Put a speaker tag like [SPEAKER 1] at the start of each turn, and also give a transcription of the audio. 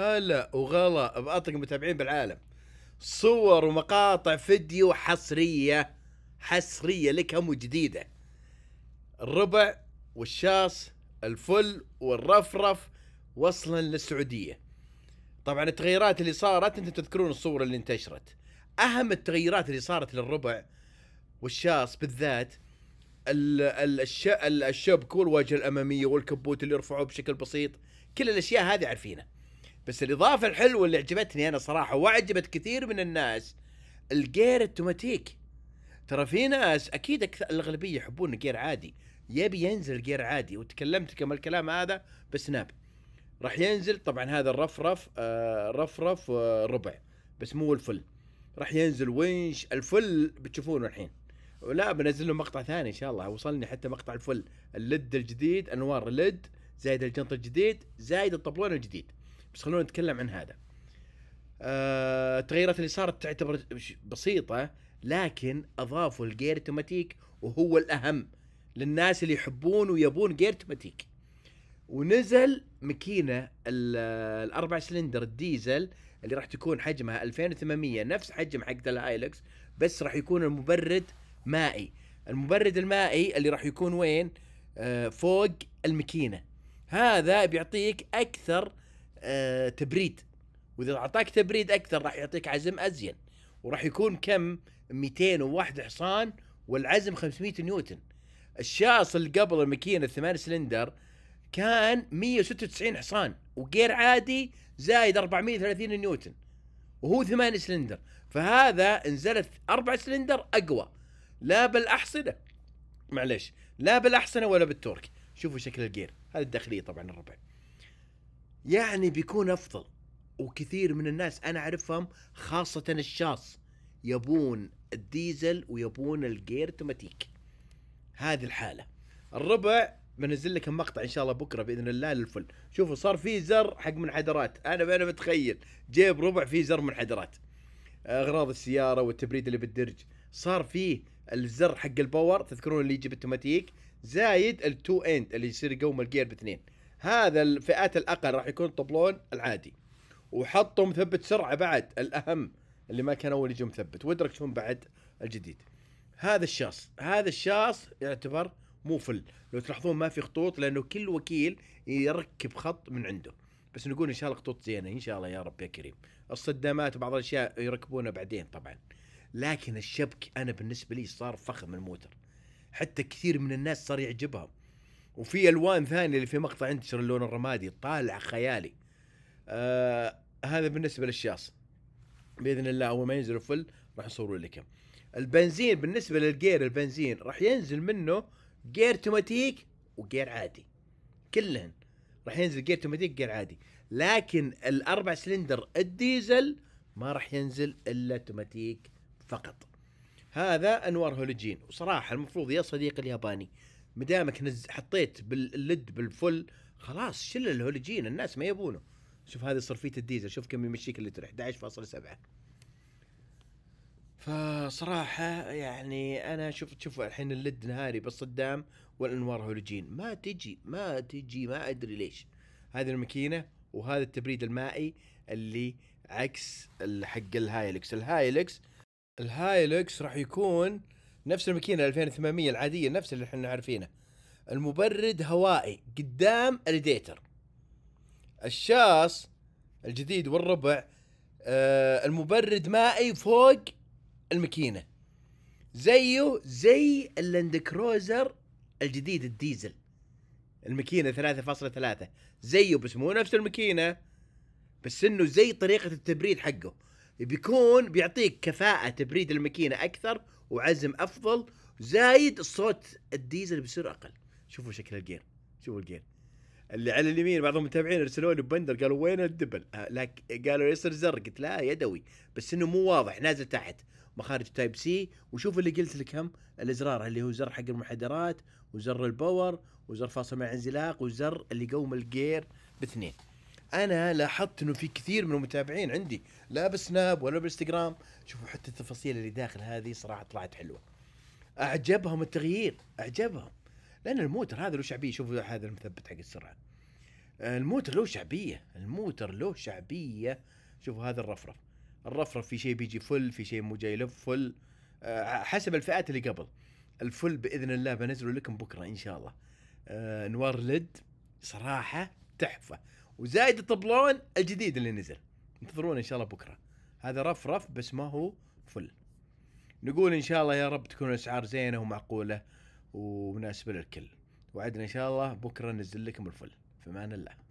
[SPEAKER 1] هلا وغلا باطق المتابعين بالعالم صور ومقاطع فيديو حصريه حصريه لك هم جديده الربع والشاص الفل والرفرف وصلا للسعوديه طبعا التغيرات اللي صارت انتم تذكرون الصور اللي انتشرت اهم التغيرات اللي صارت للربع والشاص بالذات الشبك والواجهه الاماميه والكبوت اللي يرفعوه بشكل بسيط كل الاشياء هذه عارفينها بس الاضافه الحلوه اللي عجبتني انا صراحه وعجبت كثير من الناس الجير التوماتيك ترى في ناس اكيد أكثر الاغلبيه يحبون الجير عادي يبي ينزل جير عادي وتكلمت كم الكلام هذا بسناب راح ينزل طبعا هذا الرفرف آه رفرف آه ربع بس مو الفل راح ينزل وينش الفل بتشوفونه الحين ولا بنزل له مقطع ثاني ان شاء الله وصلني حتى مقطع الفل الليد الجديد انوار اللد زايد الجنط الجديد زايد الطبلون الجديد بس خلونا نتكلم عن هذا أه التغييرات اللي صارت تعتبر بسيطه لكن اضافوا الجير اوتوماتيك وهو الاهم للناس اللي يحبون ويبون جير اوتوماتيك ونزل ماكينه آه، الاربع سلندر الديزل اللي راح تكون حجمها 2800 نفس حجم حق الهايلكس بس راح يكون المبرد مائي المبرد المائي اللي راح يكون وين آه فوق الماكينه هذا بيعطيك اكثر آه، تبريد واذا اعطاك تبريد اكثر راح يعطيك عزم ازين وراح يكون كم 201 حصان والعزم 500 نيوتن الشاص اللي قبل الماكينه الثمان سلندر كان 196 حصان وغير عادي زايد 430 نيوتن وهو ثمان سلندر فهذا انزلت اربع سلندر اقوى لا بالاحصنه معلش لا بالاحصنه ولا بالتورك شوفوا شكل الجير هذا الداخليه طبعا الربع يعني بيكون افضل وكثير من الناس انا اعرفهم خاصه الشاص يبون الديزل ويبون الجير اوتوماتيك هذه الحاله الربع بنزل لكم مقطع ان شاء الله بكره باذن الله للفل شوفوا صار في زر حق منحدرات انا انا متخيل جيب ربع في زر منحدرات اغراض السياره والتبريد اللي بالدرج صار فيه الزر حق الباور تذكرون اللي يجي اوتوماتيك زايد التو اند اللي يصير يقوم الجير باثنين هذا الفئات الاقل راح يكون طبلون العادي وحطوا مثبت سرعه بعد الاهم اللي ما كان اول يجي مثبت وادرك شلون بعد الجديد هذا الشاص هذا الشاص يعتبر مو فل لو تلاحظون ما في خطوط لانه كل وكيل يركب خط من عنده بس نقول ان شاء الله خطوط زينه ان شاء الله يا رب يا كريم الصدامات وبعض الاشياء يركبونها بعدين طبعا لكن الشبك انا بالنسبه لي صار فخم الموتر حتى كثير من الناس صار يعجبهم وفي الوان ثانيه اللي في مقطع انتشر اللون الرمادي طالع خيالي آه هذا بالنسبه للشاص باذن الله اول ما ينزل الفل راح نصور لكم البنزين بالنسبه للجير البنزين راح ينزل منه جير اوتوماتيك وجير عادي كلهن راح ينزل جير اوتوماتيك جير عادي لكن الاربع سلندر الديزل ما راح ينزل الا اوتوماتيك فقط هذا انوار هولوجين وصراحه المفروض يا صديقي الياباني مدامك نز حطيت باللد بالفل خلاص شل الهولوجين الناس ما يبونه شوف هذه صرفيه الديزل شوف كم يمشيك اللتر 11.7 فصراحة يعني أنا شوف شوف الحين اللد نهاري بالصدام والأنوار هولوجين ما تجي ما تجي ما أدري ليش هذه الماكينة وهذا التبريد المائي اللي عكس حق الهايلكس الهايلكس الهايلكس راح يكون نفس الماكينه 2800 العاديه نفس اللي احنا عارفينه المبرد هوائي قدام الديتر الشاص الجديد والربع آه المبرد مائي فوق الماكينه زيه زي اللاند كروزر الجديد الديزل الماكينه 3.3 زيه بس مو نفس الماكينه بس انه زي طريقه التبريد حقه بيكون بيعطيك كفاءة تبريد الماكينة أكثر وعزم أفضل زايد الصوت الديزل بيصير أقل شوفوا شكل الجير شوفوا الجير اللي على اليمين بعض المتابعين ارسلوا لي بندر قالوا وين الدبل؟ آه، لك قالوا يصير زر قلت لا يدوي بس انه مو واضح نازل تحت مخارج تايب سي وشوف اللي قلت لك هم الازرار اللي هو زر حق المحدرات وزر الباور وزر فاصل مع انزلاق وزر اللي يقوم الجير باثنين انا لاحظت انه في كثير من المتابعين عندي لا بسناب ولا بالانستغرام شوفوا حتى التفاصيل اللي داخل هذه صراحه طلعت حلوه اعجبهم التغيير اعجبهم لان الموتر هذا له شعبيه شوفوا هذا المثبت حق السرعه الموتر له شعبيه الموتر له شعبيه شوفوا هذا الرفرف الرفرف في شيء بيجي فل في شيء مو جاي لف فل آه، حسب الفئات اللي قبل الفل باذن الله بنزله لكم بكره ان شاء الله انوار آه، ليد صراحه تحفه وزايد الطبلون الجديد اللي نزل انتظرونا ان شاء الله بكره هذا رف رف بس ما هو فل نقول ان شاء الله يا رب تكون الاسعار زينه ومعقوله ومناسبه للكل وعدنا ان شاء الله بكره ننزل لكم الفل في امان الله